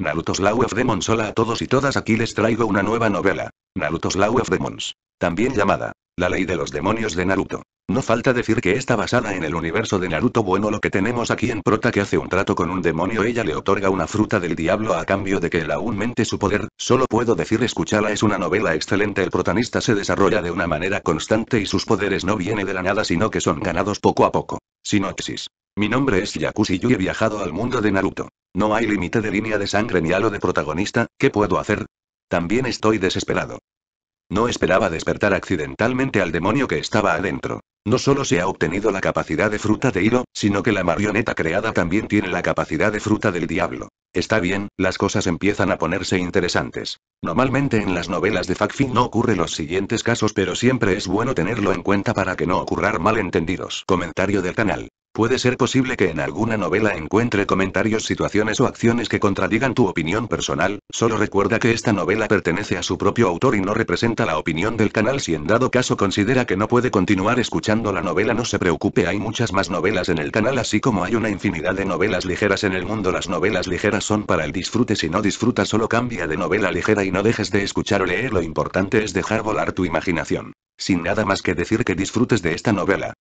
Naruto's Law of Demons Hola a todos y todas aquí les traigo una nueva novela. Naruto's Law of Demons. También llamada, La Ley de los Demonios de Naruto. No falta decir que está basada en el universo de Naruto bueno lo que tenemos aquí en Prota que hace un trato con un demonio ella le otorga una fruta del diablo a cambio de que él aún mente su poder, solo puedo decir escucharla es una novela excelente el protagonista se desarrolla de una manera constante y sus poderes no viene de la nada sino que son ganados poco a poco. Sinopsis. Mi nombre es Yakushi y yo he viajado al mundo de Naruto. No hay límite de línea de sangre ni halo de protagonista, ¿qué puedo hacer? También estoy desesperado. No esperaba despertar accidentalmente al demonio que estaba adentro. No solo se ha obtenido la capacidad de fruta de hilo, sino que la marioneta creada también tiene la capacidad de fruta del diablo. Está bien, las cosas empiezan a ponerse interesantes. Normalmente en las novelas de Fakfin no ocurre los siguientes casos, pero siempre es bueno tenerlo en cuenta para que no ocurran malentendidos. Comentario del canal. Puede ser posible que en alguna novela encuentre comentarios, situaciones o acciones que contradigan tu opinión personal, solo recuerda que esta novela pertenece a su propio autor y no representa la opinión del canal. Si en dado caso considera que no puede continuar escuchando la novela, no se preocupe, hay muchas más novelas en el canal, así como hay una infinidad de novelas ligeras en el mundo. Las novelas ligeras son para el disfrute, si no disfruta solo cambia de novela ligera y no dejes de escuchar o leer, lo importante es dejar volar tu imaginación. Sin nada más que decir que disfrutes de esta novela.